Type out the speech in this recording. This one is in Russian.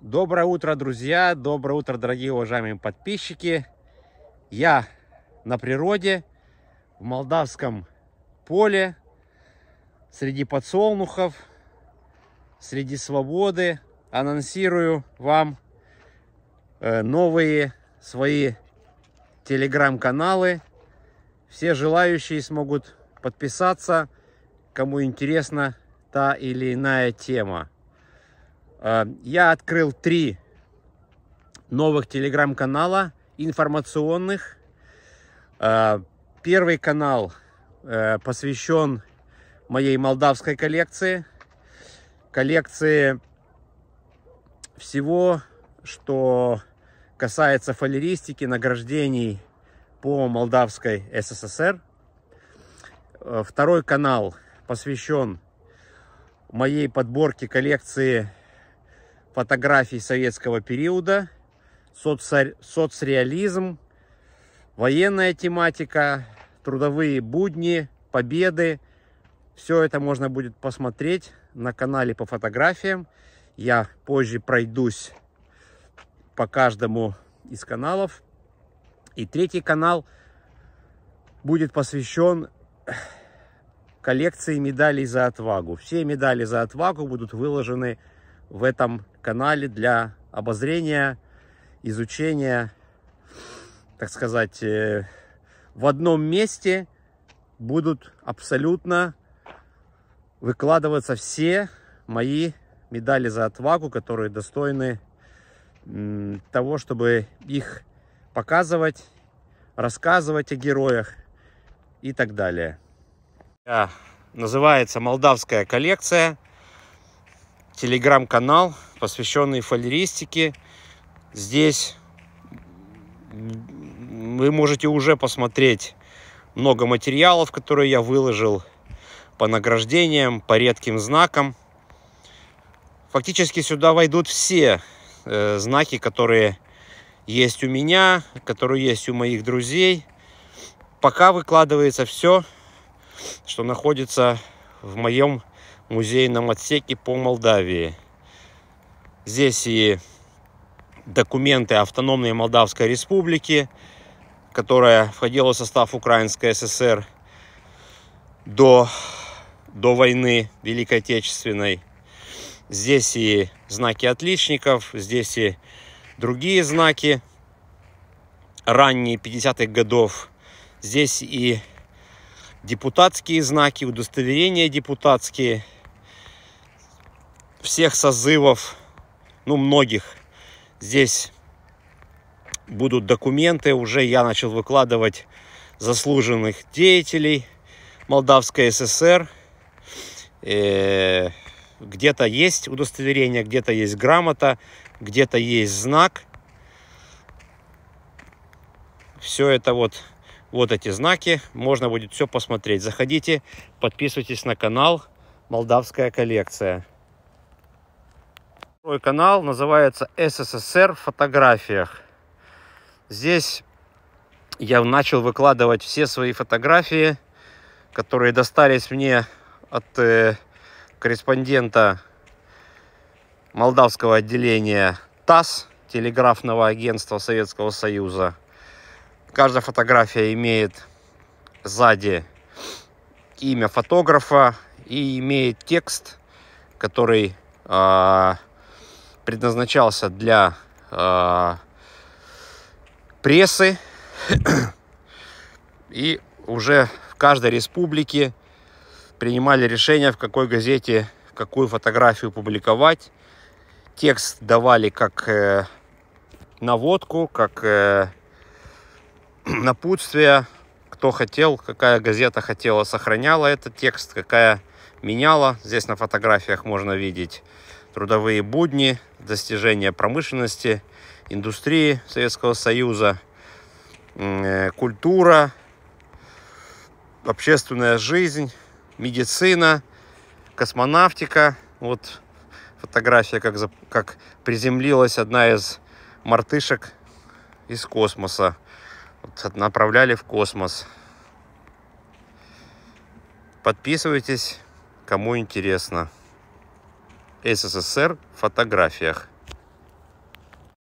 Доброе утро, друзья! Доброе утро, дорогие уважаемые подписчики! Я на природе, в молдавском поле, среди подсолнухов, среди свободы. Анонсирую вам э, новые свои телеграм-каналы. Все желающие смогут подписаться, кому интересна та или иная тема. Э, я открыл три новых телеграм-канала информационных. Э, первый канал э, посвящен моей молдавской коллекции. Коллекции всего, что касается фалеристики, награждений по Молдавской СССР. Второй канал посвящен моей подборке коллекции фотографий советского периода, соцсо... соцреализм, военная тематика, трудовые будни, победы. Все это можно будет посмотреть на канале по фотографиям. Я позже пройдусь по каждому из каналов. И третий канал будет посвящен коллекции медалей за отвагу. Все медали за отвагу будут выложены в этом канале для обозрения, изучения, так сказать, э, в одном месте будут абсолютно выкладываться все мои медали за отвагу, которые достойны того, чтобы их показывать, рассказывать о героях и так далее. Э, называется «Молдавская коллекция» телеграм-канал, посвященный фалеристике. Здесь вы можете уже посмотреть много материалов, которые я выложил по награждениям, по редким знакам. Фактически сюда войдут все э, знаки, которые есть у меня, которые есть у моих друзей. Пока выкладывается все, что находится в моем музейном отсеке по Молдавии. Здесь и документы автономной Молдавской республики, которая входила в состав Украинской ССР до, до войны Великой Отечественной. Здесь и знаки отличников, здесь и другие знаки ранние 50-х годов. Здесь и депутатские знаки, удостоверения депутатские – всех созывов, ну, многих, здесь будут документы. Уже я начал выкладывать заслуженных деятелей Молдавской ССР. Э, где-то есть удостоверение, где-то есть грамота, где-то есть знак. Все это вот, вот эти знаки. Можно будет все посмотреть. Заходите, подписывайтесь на канал «Молдавская коллекция». Мой канал называется «СССР в фотографиях». Здесь я начал выкладывать все свои фотографии, которые достались мне от э, корреспондента молдавского отделения ТАСС, телеграфного агентства Советского Союза. Каждая фотография имеет сзади имя фотографа и имеет текст, который э, предназначался для э, прессы. И уже в каждой республике принимали решение, в какой газете какую фотографию публиковать. Текст давали как э, наводку, как э, напутствие. Кто хотел, какая газета хотела, сохраняла этот текст, какая меняла. Здесь на фотографиях можно видеть трудовые будни, достижения промышленности, индустрии Советского Союза, э, культура, общественная жизнь, медицина, космонавтика. Вот фотография, как, за, как приземлилась одна из мартышек из космоса. Вот, направляли в космос. Подписывайтесь, кому интересно ссср в фотографиях